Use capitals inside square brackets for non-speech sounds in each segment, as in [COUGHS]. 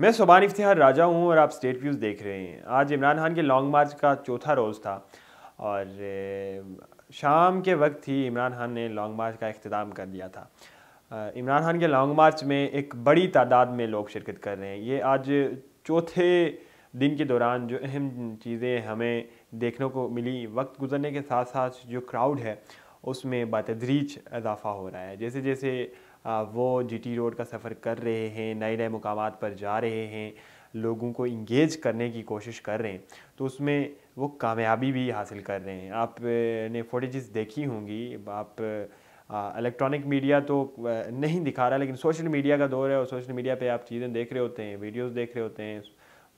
मैं सुबान इफ्तिहार राजा हूँ और आप स्टेट व्यूज़ देख रहे हैं आज इमरान खान के लॉन्ग मार्च का चौथा रोज़ था और शाम के वक्त ही इमरान खान ने लॉन्ग मार्च का अख्ताम कर दिया था इमरान खान के लॉन्ग मार्च में एक बड़ी तादाद में लोग शिरकत कर रहे हैं ये आज चौथे दिन के दौरान जो अहम चीज़ें हमें देखने को मिली वक्त गुजरने के साथ साथ जो क्राउड है उसमें बतदरीज इजाफा हो रहा है जैसे जैसे वो जीटी रोड का सफ़र कर रहे हैं नए नए मकाम पर जा रहे हैं लोगों को इंगेज करने की कोशिश कर रहे हैं तो उसमें वो कामयाबी भी हासिल कर रहे हैं आपने फोटेज़ फोटेजेस देखी होंगी आप इलेक्ट्रॉनिक मीडिया तो नहीं दिखा रहा लेकिन सोशल मीडिया का दौर है और सोशल मीडिया पे आप चीज़ें देख रहे होते हैं वीडियोस देख रहे होते हैं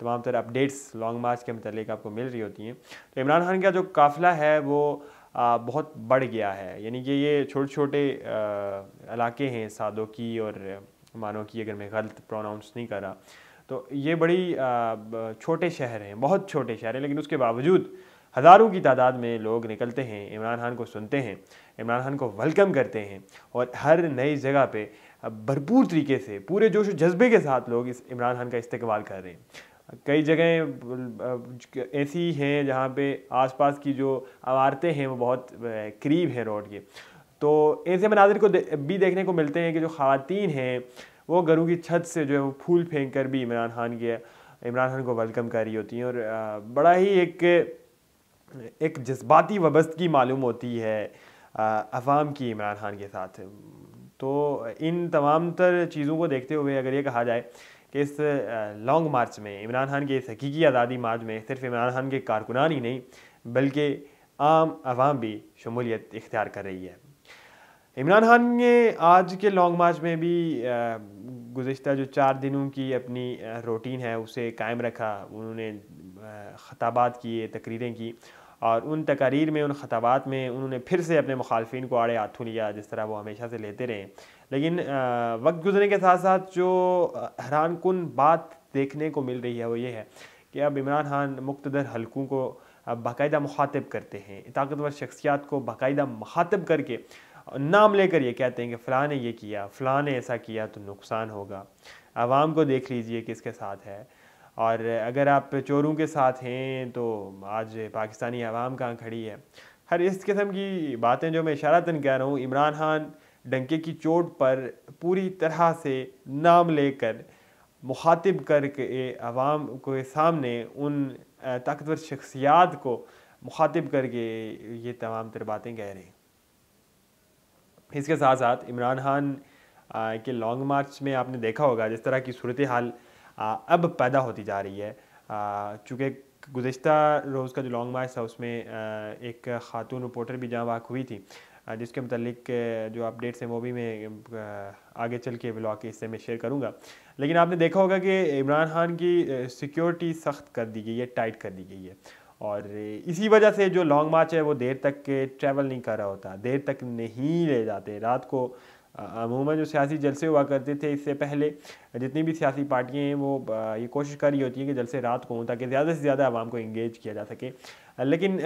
तमाम तरह अपडेट्स लॉन्ग मार्च के मतलब आपको मिल रही होती हैं तो इमरान खान का जो काफ़िला है वो बहुत बढ़ गया है यानी कि ये छोट छोटे छोटे इलाके हैं सादों की और मानो की अगर मैं गलत प्रोनाउंस नहीं कर रहा तो ये बड़ी छोटे शहर हैं बहुत छोटे शहर हैं लेकिन उसके बावजूद हज़ारों की तादाद में लोग निकलते हैं इमरान खान को सुनते हैं इमरान खान को वेलकम करते हैं और हर नई जगह पे भरपूर तरीके से पूरे जोश जज्बे के साथ लोग इस इमरान खान का इस्तेवाल कर रहे हैं कई जगह ऐसी हैं जहाँ पे आसपास की जो इमारतें हैं वो बहुत करीब हैं रोड के तो ऐसे मनाजिर को दे, भी देखने को मिलते हैं कि जो खातन हैं वो घरों की छत से जो है वो फूल फेंक कर भी इमरान खान के इमरान खान को वेलकम कर रही होती हैं और बड़ा ही एक एक जज्बाती वबस्तगी मालूम होती है अवाम की इमरान खान के साथ तो इन तमाम तर चीज़ों को देखते हुए अगर ये कहा जाए कि इस लॉन्ग मार्च में इमरान खान के इस हकीकी आज़ादी मार्च में सिर्फ इमरान खान के कारकुनान ही नहीं बल्कि आम आवाम भी शमूलियत इख्तियार कर रही है इमरान खान ने आज के लॉन्ग मार्च में भी गुज्त जो चार दिनों की अपनी रूटीन है उसे कायम रखा उन्होंने खताबात किए तकरीरें की और उन तकरीर में उन खताबात में उन्होंने फिर से अपने मुखालफन को आड़े हाथों लिया जिस तरह वो हमेशा से लेते रहे लेकिन वक्त गुजरने के साथ साथ जो हैरान कन बात देखने को मिल रही है वो ये है कि अब इमरान खान मुख्तर हलकों को बाकायदा मुखातब करते हैं ताकतवर शख्सियात को बाकायदा मुखातब करके नाम लेकर ये कहते हैं कि फ़लाँ ने ये किया फ़लाँ ने ऐसा किया तो नुकसान होगा आवाम को देख लीजिए किसके साथ है और अगर आप चोरों के साथ हैं तो आज पाकिस्तानी आवाम कहाँ खड़ी है हर इस किस्म की बातें जो मैं इशारा तन कह रहा हूँ इमरान खान डंके की चोट पर पूरी तरह से नाम लेकर मुखातिब करके आवाम के सामने उन ताकतवर शख्सियात को मुखातिब करके ये तमाम तर बातें कह रहे इसके साथ साथ इमरान खान के लॉन्ग मार्च में आपने देखा होगा जिस तरह की सूरत हाल अब पैदा होती जा रही है चूँकि गुज्त रोज़ का जो लॉन्ग मार्च था उसमें एक ख़ातून रिपोर्टर भी जहाँ वाक हुई थी जिसके मतलब जो अपडेट्स हैं वो भी मैं आगे चल के ब्लॉग के हिस्से में शेयर करूँगा लेकिन आपने देखा होगा कि इमरान खान की सिक्योरिटी सख्त कर दी गई है टाइट कर दी गई है और इसी वजह से जो लॉन्ग मार्च है वो देर तक ट्रैवल नहीं कर रहा होता देर तक नहीं ले जाते रात को अमूमा जो सियासी जलसे हुआ करते थे इससे पहले जितनी भी सियासी पार्टियाँ हैं वो ये कोशिश कर रही होती हैं कि जलसे रात को हों ताकि ज़्यादा से ज़्यादा आवाम को इंगेज किया जा सके लेकिन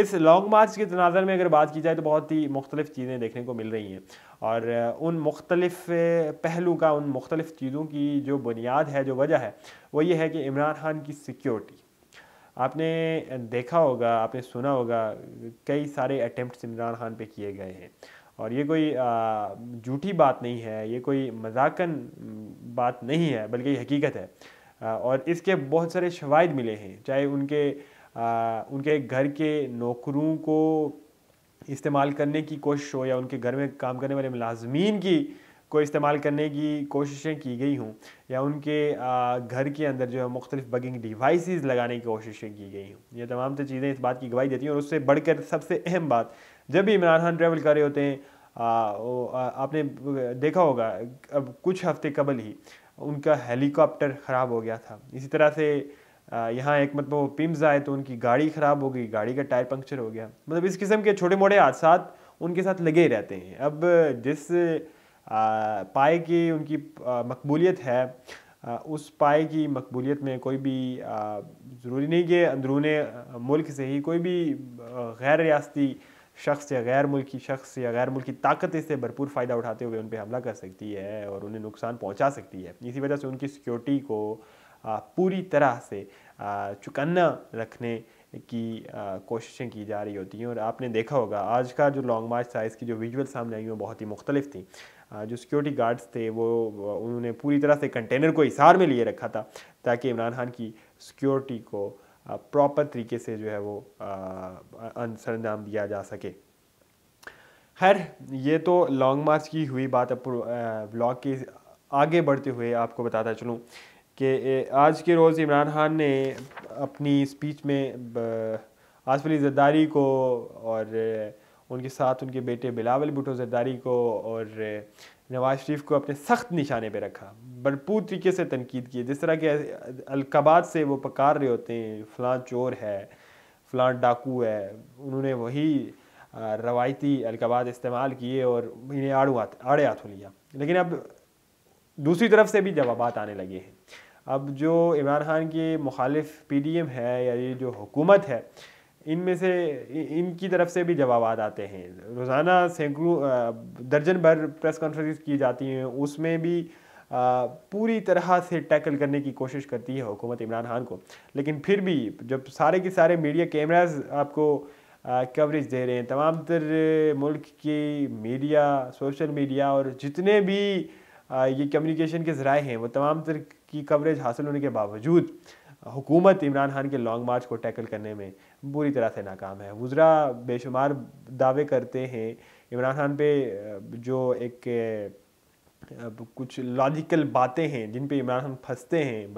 इस लॉन्ग मार्च के तनाजर में अगर बात की जाए तो बहुत ही मुख्तलिफ चीज़ें देखने को मिल रही हैं और उन मुख्तलिफ पहलू का उन मुख्तलिफ चीज़ों की जो बुनियाद है जो वजह है वो ये है कि इमरान खान की सिक्योरिटी आपने देखा होगा आपने सुना होगा कई सारे अटैम्प्ट इमरान खान पर किए गए हैं और ये कोई झूठी बात नहीं है ये कोई मजाकन बात नहीं है बल्कि हकीकत है और इसके बहुत सारे शवाद मिले हैं चाहे उनके उनके घर के नौकरों को इस्तेमाल करने की कोशिश हो या उनके घर में काम करने वाले मुलाजमीन की को इस्तेमाल करने की कोशिशें की गई हों या उनके घर के अंदर जो है मुख्तलिफ बगिंग डिवाइस लगाने की कोशिशें की गई हों ये तमाम तो चीज़ें इस बात की गवाही देती हैं और उससे बढ़कर सबसे अहम बात जब भी इमरान खान ट्रैवल कर रहे होते हैं आपने देखा होगा अब कुछ हफ्ते कबल ही उनका हेलीकॉप्टर ख़राब हो गया था इसी तरह से यहाँ एक मतलब वो पिम्स आए तो उनकी गाड़ी ख़राब हो गई गाड़ी का टायर पंक्चर हो गया मतलब इस किस्म के छोटे मोटे हादसा उनके साथ लगे रहते हैं अब जिस पाए की उनकी मकबूलियत है उस पाए की मकबूलियत में कोई भी ज़रूरी नहीं कि अंदरून मुल्क से ही कोई भी गैर रियाती शख्स या गैर मुल्की शख्स या गैर मुल्की ताकत इससे भरपूर फ़ायदा उठाते हुए उन पर हमला कर सकती है और उन्हें नुकसान पहुंचा सकती है इसी वजह से उनकी सिक्योरिटी को पूरी तरह से चुकन्ना रखने की कोशिशें की जा रही होती हैं और आपने देखा होगा आज का जो लॉन्ग मार्च था इसकी जो विजुअल सामने आई वो बहुत ही मुख्तलिफ थी जो सिक्योरिटी गार्ड्स थे वो उन्होंने पूरी तरह से कंटेनर को इशार में लिए रखा था ताकि इमरान खान की सिक्योरिटी को प्रॉपर तरीके से जो है वो सरंजाम दिया जा सके खैर ये तो लॉन्ग मार्च की हुई बात अब ब्लॉग के आगे बढ़ते हुए आपको बताता चलूँ कि आज के रोज़ इमरान खान ने अपनी स्पीच में आसफ अली जरदारी को और उनके साथ उनके बेटे बिलावल भुटो जरदारी को और नवाज शरीफ को अपने सख्त निशाने पर रखा भरपूर तरीके से तनकीद की जिस तरह के अलकबात से वो पकार रहे होते हैं फ़लाँ चोर है फ़लाँ डाकू है उन्होंने वही रवायती अलकबात इस्तेमाल किए और इन्हें आड़ू हाथ आड़े हाथों लिया लेकिन अब दूसरी तरफ से भी जवाब आने लगे हैं अब जो इमरान खान के मुखालिफ पी डी एम है या ये जो हुकूमत है इनमें से इनकी तरफ से भी जवाब आते हैं रोज़ाना सैकड़ों दर्जन भर प्रेस कॉन्फ्रेंस की जाती हैं उसमें भी पूरी तरह से टैकल करने की कोशिश करती है हुकूमत इमरान खान को लेकिन फिर भी जब सारे के सारे मीडिया कैमराज आपको कवरेज दे रहे हैं तमाम तर मुल्क की मीडिया सोशल मीडिया और जितने भी ये कम्युनिकेशन के ज़राए हैं वो तमाम तर की कवरेज हासिल होने के बावजूद हुकूमत इमरान खान के लॉन्ग मार्च को टैकल करने में बुरी तरह से नाकाम है वज्रा बेशुमार दावे करते हैं इमरान खान पे जो एक कुछ लॉजिकल बातें हैं जिन पे इमरान खान फंसते हैं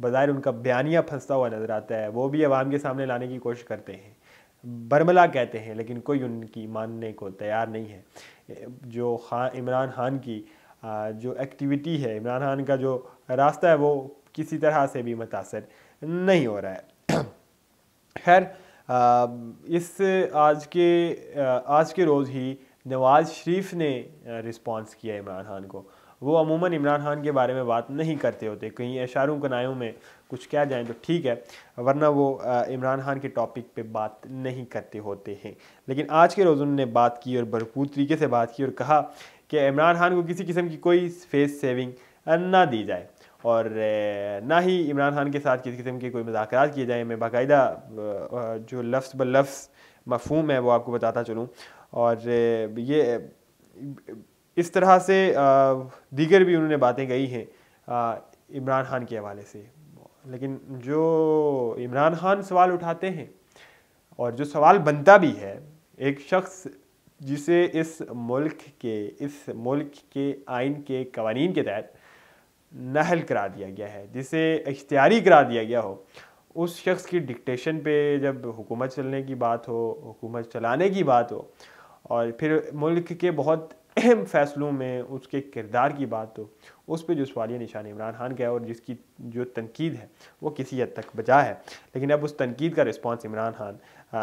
बज़ाहिर उनका बयानिया फंसता हुआ नज़र आता है वो भी अवाम के सामने लाने की कोशिश करते हैं बर्मला कहते हैं लेकिन कोई उनकी मानने को तैयार नहीं है जो खान इमरान खान की जो एक्टिविटी है इमरान खान का जो रास्ता है वो किसी तरह से भी मुतासर नहीं हो रहा है [CLEARS THROAT] खैर इस आज के आज के रोज़ ही नवाज़ शरीफ ने रिस्पांस किया इमरान खान को वो अमूमन इमरान खान के बारे में बात नहीं करते होते कहीं इशारों कनायों में कुछ कह जाएं तो ठीक है वरना वो इमरान खान के टॉपिक पे बात नहीं करते होते हैं लेकिन आज के रोज़ उन्होंने बात की और भरपूर तरीके से बात की और कहा कि इमरान खान को किसी किस्म की कोई फेस सेविंग ना दी जाए और ना ही इमरान खान के साथ किसी किस्म के कोई मजाक किए जाएँ मैं बाकायदा जो लफ्स ब लफ्स मफहूम है वो आपको बताता चलूँ और ये इस तरह से दीगर भी उन्होंने बातें कही हैं इमरान खान के हवाले से लेकिन जो इमरान खान सवाल उठाते हैं और जो सवाल बनता भी है एक शख्स जिसे इस मुल्क के इस मुल्क के आइन के कवानीन के तहत नहल करा दिया गया है जिसे इख्तियारी करा दिया गया हो उस शख्स की डिक्टेशन पे जब हुकूमत चलने की बात हो हुकूमत चलाने की बात हो और फिर मुल्क के बहुत अहम फैसलों में उसके किरदार की बात तो उस पर जो सवालिया निशान इमरान खान का है और जिसकी जो तनकीद है वो किसी हद तक बजा है लेकिन अब उस तनकीद का रिस्पॉन्स इमरान खान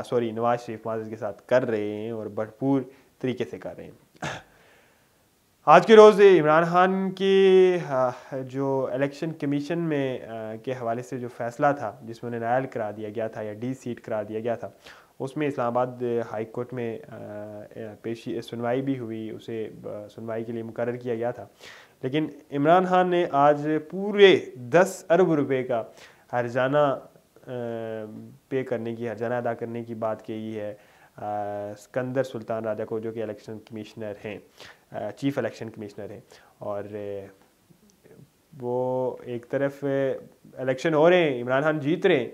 सॉरी नवाज शरीफ माजद के साथ कर रहे हैं और भरपूर तरीके से कर रहे हैं आज के रोज़ इमरान खान के जो इलेक्शन कमीशन में के हवाले से जो फैसला था जिसमें उन्हें नायल करा दिया गया था या डी सीट करा दिया गया था उसमें इस्लामाबाद हाई कोर्ट में पेशी सुनवाई भी हुई उसे सुनवाई के लिए मुकर किया गया था लेकिन इमरान खान ने आज पूरे दस अरब रुपए का हरजाना पे करने की हरजाना अदा करने की बात कही है सिकंदर सुल्तान राजा को जो कि इलेक्शन कमिश्नर हैं चीफ इलेक्शन कमिश्नर हैं और वो एक तरफ इलेक्शन हो रहे हैं इमरान खान जीत रहे हैं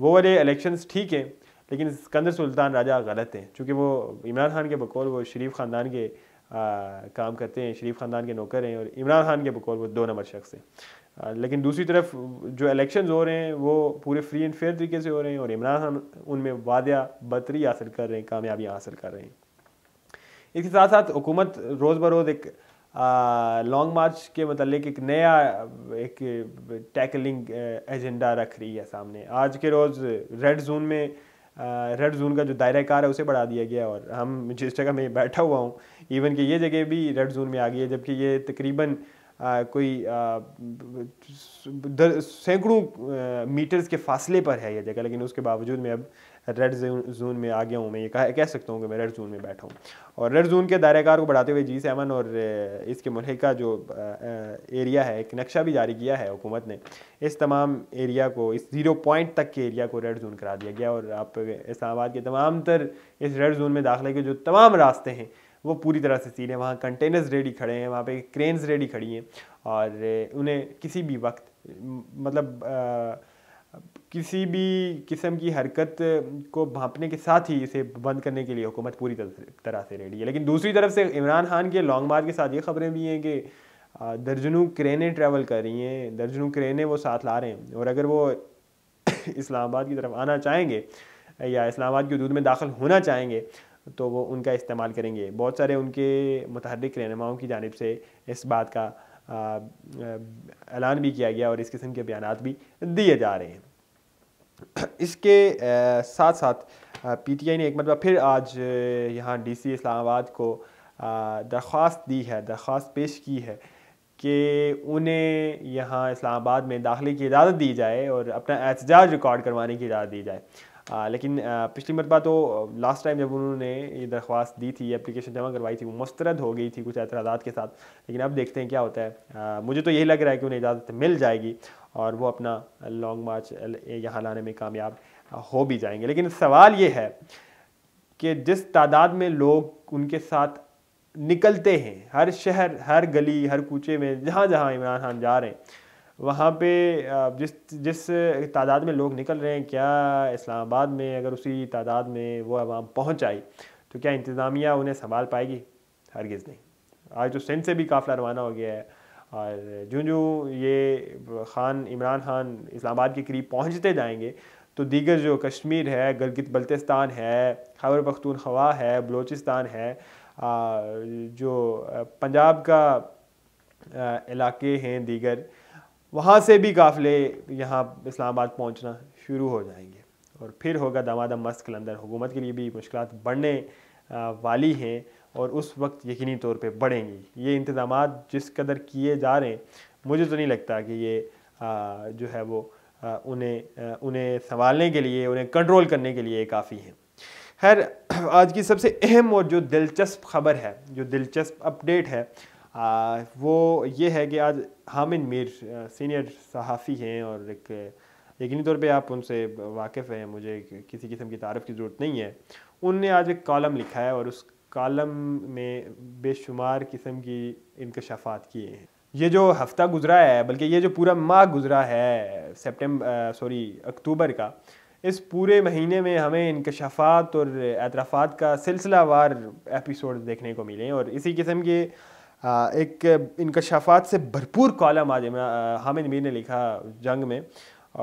वो वाले इलेक्शंस ठीक हैं लेकिन सिकंदर सुल्तान राजा गलत हैं चूँकि वो इमरान खान के बकौल वो शरीफ ख़ानदान के आ, काम करते हैं शरीफ ख़ानदान के नौकर हैं और इमरान खान के बकौल वो दो नंबर शख्स हैं लेकिन दूसरी तरफ जो इलेक्शन हो रहे हैं वो पूरे फ्री एंड फेयर तरीके से हो रहे हैं और इमरान खान उनमें वादा बतरी हासिल कर रहे हैं कामयाबियाँ हासिल कर रहे हैं इसके साथ साथ हुकूमत रोज़ बरोज़ एक लॉन्ग मार्च के मतलब एक नया एक टैकलिंग एजेंडा रख रही है सामने आज के रोज़ रेड जोन में रेड जोन का जो दायरा कार है उसे बढ़ा दिया गया और हम जिस जगह मैं बैठा हुआ हूँ इवन कि ये जगह भी रेड जोन में आ गई है जबकि ये तकरीबन कोई सैकड़ों मीटर्स के फासले पर है यह जगह लेकिन उसके बावजूद में अब रेड जोन में आ गया हूँ मैं ये कह, कह सकता हूँ कि मैं रेड जोन में बैठा हूँ और रेड जोन के दायरेकार को बढ़ाते हुए जी सेवन और इसके मुलहका जो एरिया है एक नक्शा भी जारी किया है हुकूमत ने इस तमाम एरिया को इस ज़ीरो पॉइंट तक के एरिया को रेड जोन करा दिया गया और आप इस्लामाबाद के तमाम तर इस रेड जोन में दाखिले के जो तमाम रास्ते हैं वो पूरी तरह से सील है वहाँ कंटेनर्स रेडी खड़े हैं वहाँ पे क्रेन्स रेडी खड़ी हैं और उन्हें किसी भी वक्त मतलब आ, किसी भी किस्म की हरकत को भापने के साथ ही इसे बंद करने के लिए हुकूमत पूरी तरह से रेडी है लेकिन दूसरी तरफ से इमरान खान के लॉन्ग मार्च के साथ ये खबरें भी हैं कि दर्जनों क्रेनें ट्रैवल कर रही हैं दर्जनों क्रेनें वो साथ ला रहे हैं और अगर वो [COUGHS] इस्लामाबाद की तरफ आना चाहेंगे या इस्लामाबाद के हदूद में दाखिल होना चाहेंगे तो वो उनका इस्तेमाल करेंगे बहुत सारे उनके मतहरक रहनुमाओं की जानब से इस बात का ऐलान भी किया गया और इस किस्म के बयान भी दिए जा रहे हैं इसके साथ साथ पीटीआई ने एक मतलब फिर आज यहाँ डीसी इस्लामाबाद को दरख्वास्त दी है दरख्वास्त पेश की है कि उन्हें यहाँ इस्लामाबाद में दाखिले की इजाज़त दी जाए और अपना एहतजाज रिकॉर्ड करवाने की इजाज़त दी जाए आ, लेकिन आ, पिछली मरतबा तो लास्ट टाइम जब उन्होंने ये दरख्वास्त दी थी एप्लीकेशन जमा करवाई थी वो मस्तरद हो गई थी कुछ एतराजा के साथ लेकिन अब देखते हैं क्या होता है आ, मुझे तो यही लग रहा है कि उन्हें इजाज़त मिल जाएगी और वो अपना लॉन्ग मार्च यहाँ लाने में कामयाब हो भी जाएंगे लेकिन सवाल ये है कि जिस तादाद में लोग उनके साथ निकलते हैं हर शहर हर गली हर कूचे में जहाँ जहाँ इमरान खान जा रहे हैं वहाँ पे जिस जिस तादाद में लोग निकल रहे हैं क्या इस्लामाबाद में अगर उसी तादाद में वो आवाम पहुँच आई तो क्या इंतज़ामिया उन्हें संभाल पाएगी हरगिज़ नहीं आज तो सिंध से भी काफ़िला रवाना हो गया है और जो जो ये खान इमरान खान इस्लामाबाद के करीब पहुँचते जाएंगे तो दीगर जो कश्मीर है गलगित बल्तिस्तान है खबर पख्तूनख्वा है बलूचिस्तान है जो पंजाब का इलाके हैं दीगर वहाँ से भी काफ़िले यहाँ इस्लामाबाद पहुँचना शुरू हो जाएंगे और फिर होगा दमादम मस्त कलंदर हुकूमत के लिए भी मुश्किल बढ़ने वाली हैं और उस वक्त यकीनी तौर पे बढ़ेंगी ये इंतजाम जिस कदर किए जा रहे हैं मुझे तो नहीं लगता कि ये जो है वो उन्हें उन्हें संभालने के लिए उन्हें कंट्रोल करने के लिए काफ़ी हैं खैर [CLEARS THROAT] आज की सबसे अहम और जो दिलचस्प खबर है जो दिलचस्प अपडेट है वो ये है कि आज हामिद मीर सीनियर सहाफ़ी हैं और एक यकीनी तौर पे आप उनसे वाकिफ़ हैं मुझे किसी किस्म की तारफ़ की ज़रूरत नहीं है उनने आज एक कॉलम लिखा है और उस कॉलम में बेशुमार किस्म की इनकशाफात किए हैं ये जो हफ़्ता गुज़रा है बल्कि ये जो पूरा माह गुज़रा है सेप्टेम्बर सॉरी अक्टूबर का इस पूरे महीने में हमें इनकशाफात और एतराफ़ात का सिलसिलावार एपिसोड देखने को मिले और इसी किस्म के एक इनकशाफात से भरपूर कॉलम आज हामिद मीर ने लिखा जंग में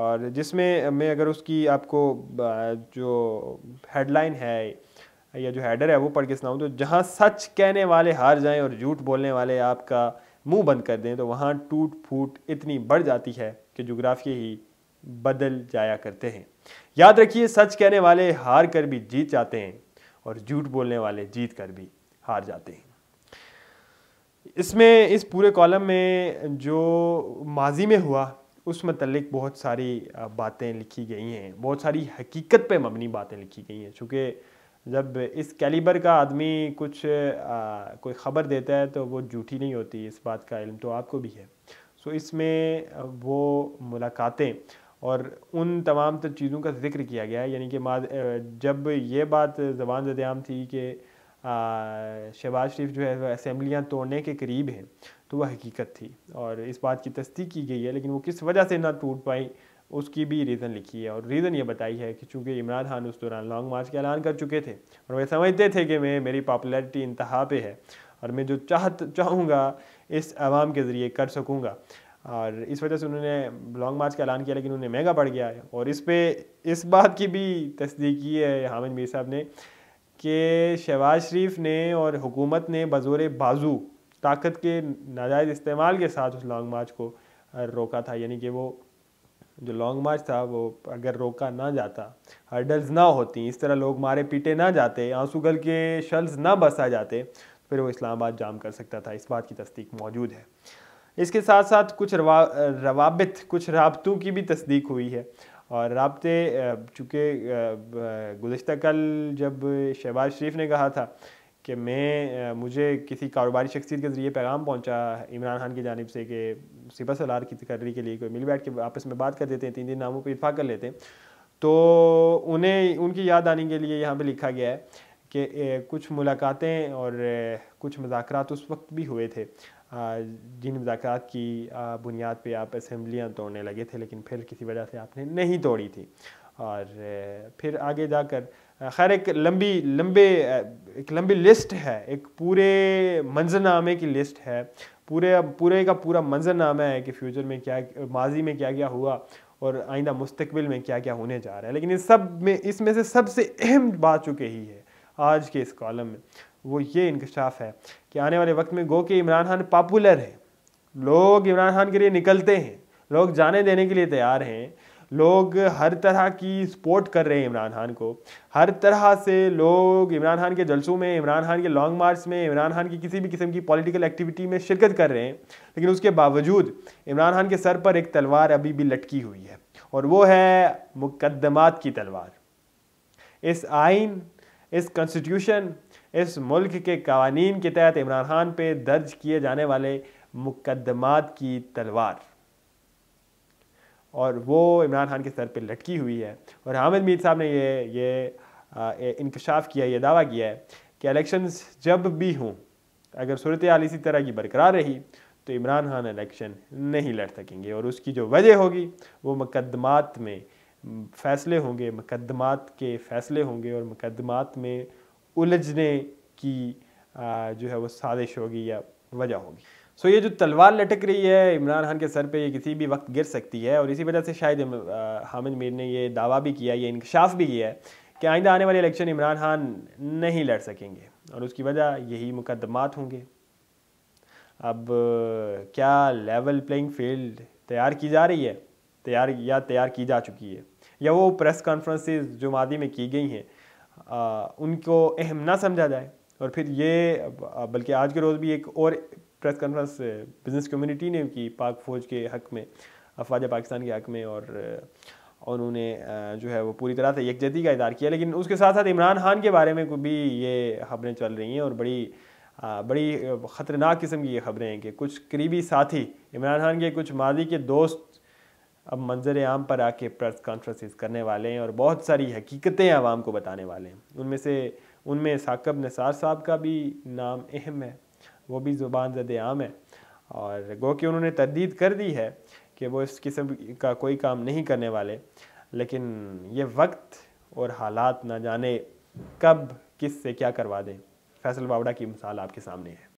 और जिसमें मैं अगर उसकी आपको जो हेडलाइन है या जो हेडर है वो पढ़ के सुनाऊँ तो जहाँ सच कहने वाले हार जाएं और झूठ बोलने वाले आपका मुंह बंद कर दें तो वहाँ टूट फूट इतनी बढ़ जाती है कि जोग्राफिया ही बदल जाया करते हैं याद रखिए सच कहने वाले हार कर भी जीत जाते हैं और झूठ बोलने वाले जीत कर भी हार जाते हैं इसमें इस पूरे कॉलम में जो माजी में हुआ उस मतलब बहुत सारी बातें लिखी गई हैं बहुत सारी हकीकत पे मबनी बातें लिखी गई हैं चूँकि जब इस कैलिबर का आदमी कुछ आ, कोई ख़बर देता है तो वो झूठी नहीं होती इस बात का इल्म तो आपको भी है सो इसमें वो मुलाकातें और उन तमाम तर तो चीज़ों का जिक्र किया गया है यानी कि जब ये बात जबान ज़दयाम थी कि शहबाज शरीफ जो है असम्बलियाँ तोड़ने के करीब हैं तो वह हकीकत थी और इस बात की तस्दीक की गई है लेकिन वो किस वजह से ना टूट पाई उसकी भी रीज़न लिखी है और रीज़न ये बताई है कि चूँकि इमरान खान उस दौरान लॉन्ग मार्च का ऐलान कर चुके थे और वे समझते थे कि मैं मेरी पॉपुलरिटी इंतहा पे है और मैं जो चाहत चाहूँगा इस आवाम के ज़रिए कर सकूँगा और इस वजह से उन्होंने लॉन्ग मार्च का ऐलान किया लेकिन उन्हें महंगा पड़ गया है और इस पर इस बात की भी तस्दीक की है हामिद मीर साहब ने कि शहबाज शरीफ ने और हुकूमत ने बज़ोर बाजू ताकत के नाजायज़ इस्तेमाल के साथ उस लॉन्ग मार्च को रोका था यानी कि वो जो लॉन्ग मार्च था वो अगर रोका ना जाता हर्डल्स ना होती इस तरह लोग मारे पीटे ना जाते आंसू गल के शल्स ना बसा जाते तो फिर वो इस्लामाबाद जाम कर सकता था इस बात की तस्दीक मौजूद है इसके साथ साथ कुछ रवा रवाबित कुछ रबतों की भी तस्दीक हुई है और रबते चूँकि गुज्त कल जब शहबाज शरीफ ने कहा था कि मैं मुझे किसी कारोबारी शख्सियत के ज़रिए पैगाम पहुंचा इमरान खान की जानब से कि सिपा सलार की तकर्री के लिए कोई मिल बैठ के आपस में बात कर देते हैं तीन दिन नामों पर इतफा कर लेते हैं तो उन्हें उनकी याद आने के लिए यहाँ पर लिखा गया है कि कुछ मुलाकातें और कुछ मजाक उस वक्त भी हुए थे जिन मुजात की बुनियाद पे आप असम्बलियाँ तोड़ने लगे थे लेकिन फिर किसी वजह से आपने नहीं तोड़ी थी और फिर आगे जाकर खैर एक लंबी लंबे एक लंबी लिस्ट है एक पूरे मंजरनामे की लिस्ट है पूरे पूरे का पूरा मंजरनामा है कि फ्यूचर में क्या माजी में क्या क्या हुआ और आइंदा मुस्तबिल में क्या क्या होने जा रहा है लेकिन इस सब में इसमें से सबसे अहम बात चूँकि ही है आज के इस कॉलम में वो ये इंकशाफ है कि आने वाले वक्त में गो कि इमरान खान पॉपुलर है लोग इमरान खान के लिए निकलते हैं लोग जाने देने के लिए तैयार हैं लोग हर तरह की सपोर्ट कर रहे हैं इमरान खान को हर तरह से लोग इमरान खान के जलसों में इमरान खान के लॉन्ग मार्च में इमरान खान की किसी भी किस्म की पॉलिटिकल एक्टिविटी में शिरकत कर रहे हैं लेकिन उसके बावजूद इमरान खान के सर पर एक तलवार अभी भी लटकी हुई है और वो है मुकदमात की तलवार इस आइन इस कॉन्स्टिट्यूशन इस मुल्क के कवानीन के तहत इमरान खान पे दर्ज किए जाने वाले मुकदमात की तलवार और वो इमरान खान के सर पे लटकी हुई है और हामिद मीर साहब ने ये ये इंकशाफ किया ये दावा किया है कि इलेक्शंस जब भी हों अगर सूरत हाल इसी तरह की बरकरार रही तो इमरान खान इलेक्शन नहीं लड़ सकेंगे और उसकी जो वजह होगी वो मुकदमात में फैसले होंगे मुकदमात के फैसले होंगे और मुकदमात में उलझने की जो है वो साजिश होगी या वजह होगी सो ये जो तलवार लटक रही है इमरान खान के सर पे ये किसी भी वक्त गिर सकती है और इसी वजह से शायद हामिद मीर ने ये दावा भी किया ये इंकशाफ भी किया है कि आइंदा आने वाले इलेक्शन इमरान खान नहीं लड़ सकेंगे और उसकी वजह यही मुकदमात होंगे अब क्या लेवल प्लेइंग फील्ड तैयार की जा रही है तैयार या तैयार की जा चुकी है या वो प्रेस कॉन्फ्रेंसेस जो मादी में की गई हैं उनको अहम ना समझा जाए और फिर ये बल्कि आज के रोज़ भी एक और प्रेस कॉन्फ्रेंस बिज़नेस कम्युनिटी ने की पाक फ़ौज के हक़ में अफवाज पाकिस्तान के हक़ में और उन्होंने जो है वो पूरी तरह से यकजहती का इजहार किया लेकिन उसके साथ साथ इमरान खान के बारे में भी ये खबरें चल रही हैं और बड़ी बड़ी ख़तरनाक किस्म की ये खबरें हैं कि कुछ करीबी साथी इमरान खान के कुछ माजी के दोस्त अब मंजर आम पर आके प्रेस कॉन्फ्रेंसिस करने वाले हैं और बहुत सारी हकीकतें आवाम को बताने वाले हैं उनमें से उनमें साकब निसार साहब का भी नाम अहम है वो भी ज़ुबान जद आम है और गो कि उन्होंने तरदीद कर दी है कि वो इस किस्म का कोई काम नहीं करने वाले लेकिन ये वक्त और हालात ना जाने कब किस से क्या करवा दें फैसल बावड़ा की मिसाल आपके सामने है